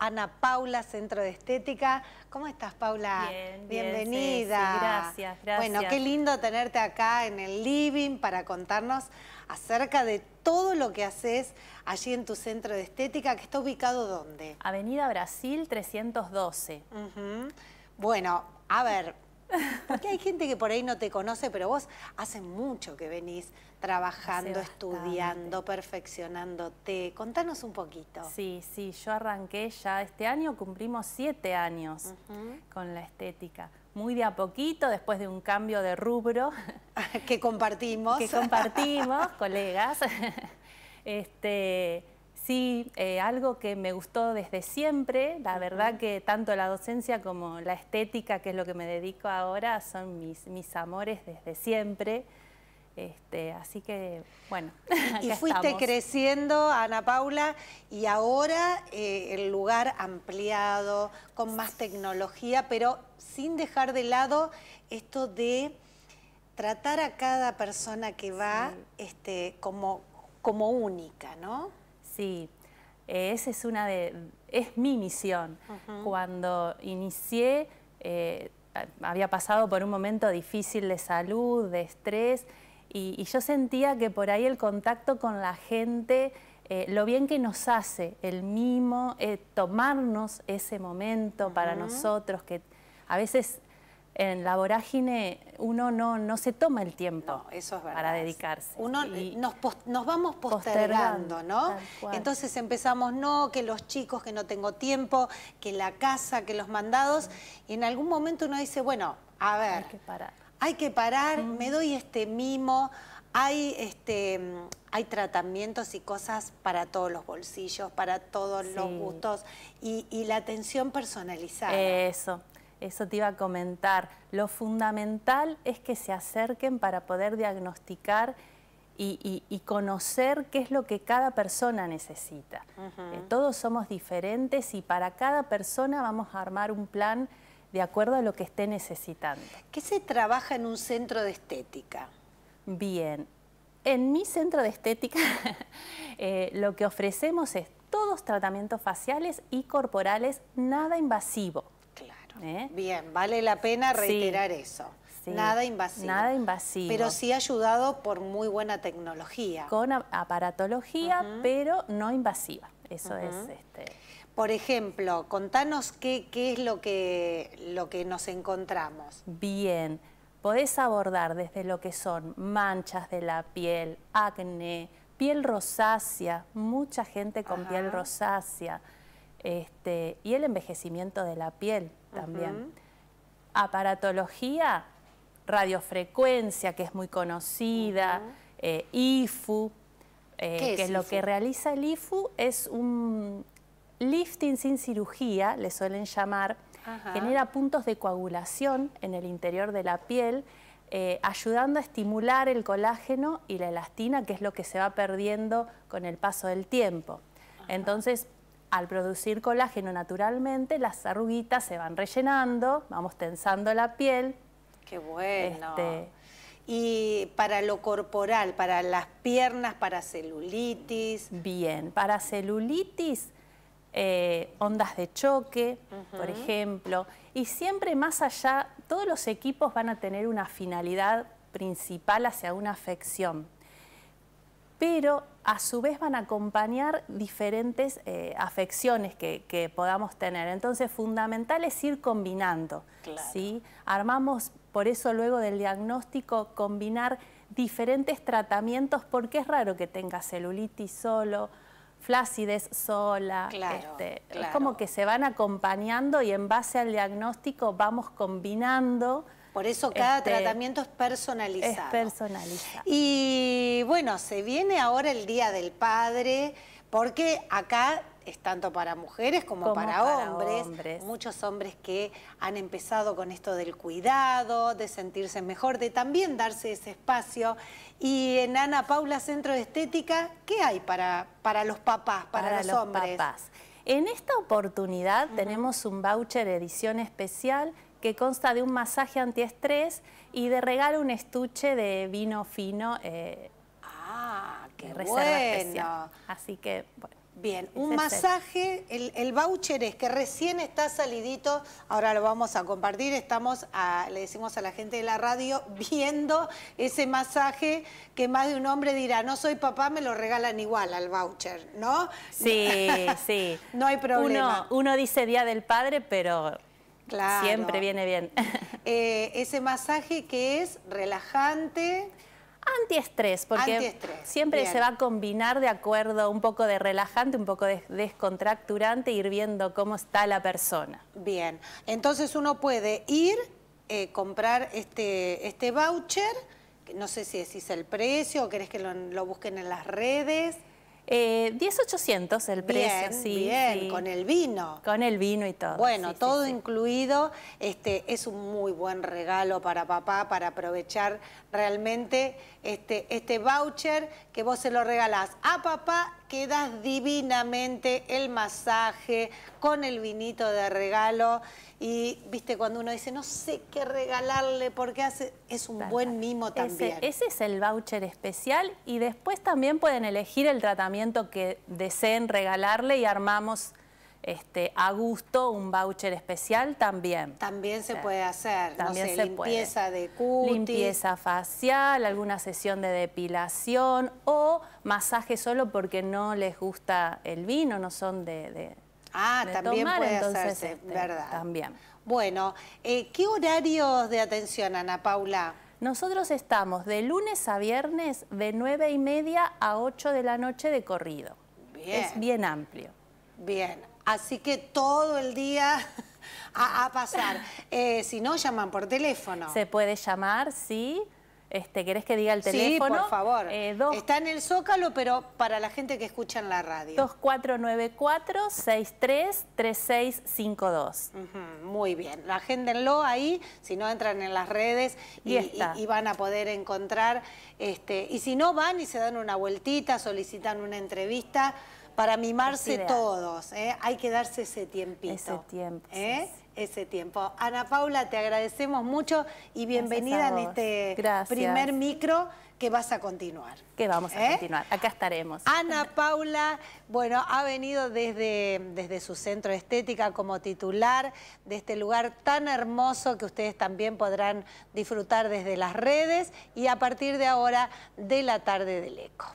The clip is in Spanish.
Ana Paula, Centro de Estética. ¿Cómo estás, Paula? Bienvenida. Bien, gracias, gracias. Bueno, qué lindo tenerte acá en el living para contarnos acerca de todo lo que haces allí en tu Centro de Estética, que está ubicado ¿dónde? Avenida Brasil 312. Bueno, a ver, porque hay gente que por ahí no te conoce, pero vos hace mucho que venís trabajando, estudiando, perfeccionándote. Contanos un poquito. Sí, sí, yo arranqué ya este año, cumplimos siete años con la estética. Muy de a poquito, después de un cambio de rubro. Ah, que compartimos. Que compartimos, colegas. Este, Sí, eh, algo que me gustó desde siempre, la verdad que tanto la docencia como la estética, que es lo que me dedico ahora, son mis, mis amores desde siempre. Este, así que, bueno. Y fuiste creciendo, Ana Paula, y ahora eh, el lugar ampliado, con más tecnología, pero sin dejar de lado esto de tratar a cada persona que va este, como, como única, ¿no? Sí, esa es una de, es mi misión. Cuando inicié, eh, había pasado por un momento difícil de salud, de estrés, y, yo sentía que por ahí el contacto con la gente, eh, lo bien que nos hace el mimo, eh, tomarnos ese momento para nosotros, que a veces en la vorágine uno no, no se toma el tiempo para dedicarse. Uno eh, nos, vamos postergando, ¿no? Entonces empezamos, no, que los chicos, que no tengo tiempo, que la casa, que los mandados, y en algún momento uno dice, bueno, a ver, hay que parar, hay que parar me doy este mimo, hay, este, hay tratamientos y cosas para todos los bolsillos, para todos los gustos y, la atención personalizada. Eso, eso te iba a comentar. Lo fundamental es que se acerquen para poder diagnosticar y, conocer qué es lo que cada persona necesita. Eh, todos somos diferentes y para cada persona vamos a armar un plan de acuerdo a lo que esté necesitando. ¿Qué se trabaja en un centro de estética? Bien, en mi centro de estética eh, lo que ofrecemos es todos tratamientos faciales y corporales nada invasivo. ¿Eh? Bien, vale la pena reiterar eso. Nada invasivo. Nada invasivo. Pero sí ayudado por muy buena tecnología. Con aparatología, pero no invasiva. Eso es... Este... Por ejemplo, contanos qué, es lo que, lo que nos encontramos. Bien, podés abordar desde lo que son manchas de la piel, acné, piel rosácea, mucha gente con piel rosácea, este, y el envejecimiento de la piel también. Aparatología, radiofrecuencia, que es muy conocida, eh, IFU, eh, que es lo que realiza el IFU es un lifting sin cirugía, le suelen llamar, genera puntos de coagulación en el interior de la piel, eh, ayudando a estimular el colágeno y la elastina, que es lo que se va perdiendo con el paso del tiempo. Entonces, al producir colágeno naturalmente, las arruguitas se van rellenando, vamos tensando la piel. ¡Qué bueno! Este, y para lo corporal, para las piernas, para celulitis. Bien, para celulitis, eh, ondas de choque, por ejemplo. Y siempre más allá, todos los equipos van a tener una finalidad principal hacia una afección pero a su vez van a acompañar diferentes eh, afecciones que, podamos tener. Entonces, fundamental es ir combinando. Armamos, por eso luego del diagnóstico, combinar diferentes tratamientos, porque es raro que tenga celulitis solo, flácidez sola. Este, es como que se van acompañando y en base al diagnóstico vamos combinando por eso cada este, tratamiento es personalizado. Es personalizado. Y bueno, se viene ahora el Día del Padre, porque acá es tanto para mujeres como, para, hombres. Muchos hombres que han empezado con esto del cuidado, de sentirse mejor, de también darse ese espacio. Y en Ana Paula Centro de Estética, ¿qué hay para, para los papás, para, los hombres? para los, Papás. En esta oportunidad tenemos un voucher de edición especial que consta de un masaje antiestrés y de regalo un estuche de vino fino. Eh, ah, qué reserva especial. Así que, bueno. Bien, un masaje, el, voucher es que recién está salidito, ahora lo vamos a compartir, estamos, le decimos a la gente de la radio, viendo ese masaje que más de un hombre dirá, no soy papá, me lo regalan igual al voucher, ¿no? Sí, sí. no hay problema. uno dice Día del Padre, pero Siempre viene bien. Eh, ese masaje que es relajante. Antiestrés, porque siempre se va a combinar de acuerdo un poco de relajante, un poco de descontracturante, ir viendo cómo está la persona. Bien, entonces uno puede ir, eh, comprar este, este voucher, no sé si decís el precio o querés que lo, lo busquen en las redes. 10.800 eh, el precio, bien, sí. Bien, con el vino. Con el vino y todo. Bueno, todo incluido. Este, es un muy buen regalo para papá, para aprovechar realmente este, este voucher que vos se lo regalás a papá quedas divinamente, el masaje, con el vinito de regalo. Y viste, cuando uno dice, no sé qué regalarle, porque hace, es un buen mimo también. Ese, ese, es el voucher especial y después también pueden elegir el tratamiento que deseen regalarle y armamos este, a gusto un voucher especial también. También se puede hacer, también no sé, limpieza de cutis. Limpieza facial, alguna sesión de depilación o masaje solo porque no les gusta el vino, no son de... ah, también tomar, hacerse, este, verdad. También. Bueno, eh, ¿qué horarios de atención, Ana Paula? Nosotros estamos de lunes a viernes de 9 y media a 8 de la noche de corrido. Bien. Es bien amplio. Bien. Así que todo el día a, pasar. Eh, si no, llaman por teléfono. Se puede llamar, sí. Este, ¿Querés que diga el teléfono? Sí, por favor. Eh, está en el Zócalo, pero para la gente que escucha en la radio. 2494-633652. muy bien. Agéndenlo ahí, si no entran en las redes y, y van a poder encontrar. Este, y si no, van y se dan una vueltita, solicitan una entrevista para mimarse todos. ¿eh? Hay que darse ese tiempito. Ese tiempo. ¿eh? Ese tiempo. Ana Paula, te agradecemos mucho y bienvenida en este primer micro que vas a continuar. Que vamos a ¿eh? continuar, acá estaremos. Ana Paula, bueno, ha venido desde, desde su centro de estética como titular de este lugar tan hermoso que ustedes también podrán disfrutar desde las redes y a partir de ahora de la tarde del ECO.